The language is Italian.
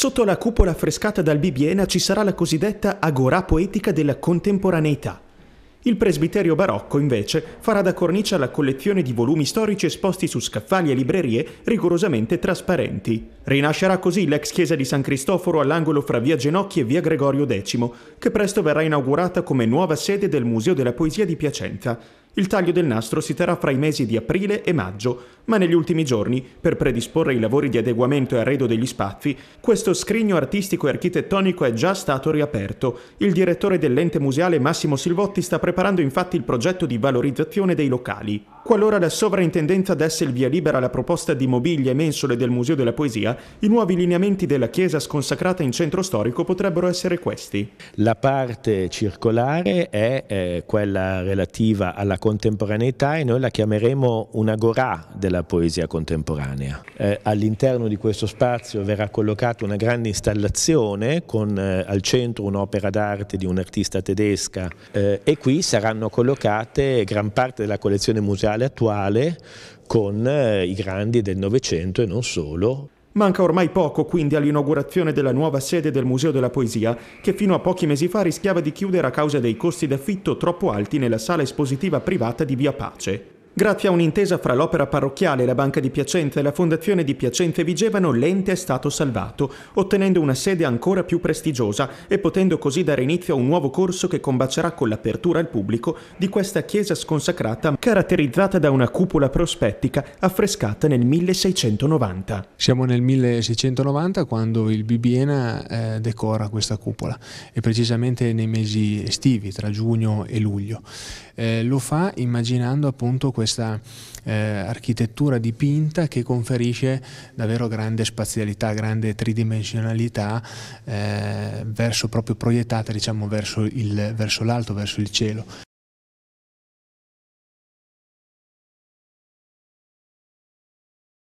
Sotto la cupola affrescata dal Bibiena ci sarà la cosiddetta agorà poetica della contemporaneità. Il presbiterio barocco, invece, farà da cornice alla collezione di volumi storici esposti su scaffali e librerie rigorosamente trasparenti. Rinascerà così l'ex chiesa di San Cristoforo all'angolo fra via Genocchi e via Gregorio X, che presto verrà inaugurata come nuova sede del Museo della Poesia di Piacenza il taglio del nastro si terrà fra i mesi di aprile e maggio, ma negli ultimi giorni, per predisporre i lavori di adeguamento e arredo degli spazi, questo scrigno artistico e architettonico è già stato riaperto. Il direttore dell'ente museale Massimo Silvotti sta preparando infatti il progetto di valorizzazione dei locali. Qualora la sovrintendenza desse il via libera alla proposta di mobilie e mensole del Museo della Poesia, i nuovi lineamenti della chiesa sconsacrata in centro storico potrebbero essere questi. La parte circolare è eh, quella relativa alla contemporaneità e noi la chiameremo un'agorà della poesia contemporanea. Eh, all'interno di questo spazio verrà collocata una grande installazione con eh, al centro un'opera d'arte di un artista tedesca eh, e qui saranno collocate gran parte della collezione museale culturale attuale con eh, i grandi del Novecento e non solo. Manca ormai poco quindi all'inaugurazione della nuova sede del Museo della Poesia, che fino a pochi mesi fa rischiava di chiudere a causa dei costi d'affitto troppo alti nella sala espositiva privata di Via Pace. Grazie a un'intesa fra l'Opera Parrocchiale, la Banca di Piacenza e la Fondazione di Piacenza e Vigevano, l'ente è stato salvato, ottenendo una sede ancora più prestigiosa e potendo così dare inizio a un nuovo corso che combacerà con l'apertura al pubblico di questa chiesa sconsacrata caratterizzata da una cupola prospettica affrescata nel 1690. Siamo nel 1690 quando il Bibiena eh, decora questa cupola e precisamente nei mesi estivi, tra giugno e luglio. Eh, lo fa immaginando appunto questa eh, architettura dipinta che conferisce davvero grande spazialità, grande tridimensionalità eh, verso, proprio proiettata diciamo, verso, il, verso l'alto, verso il cielo.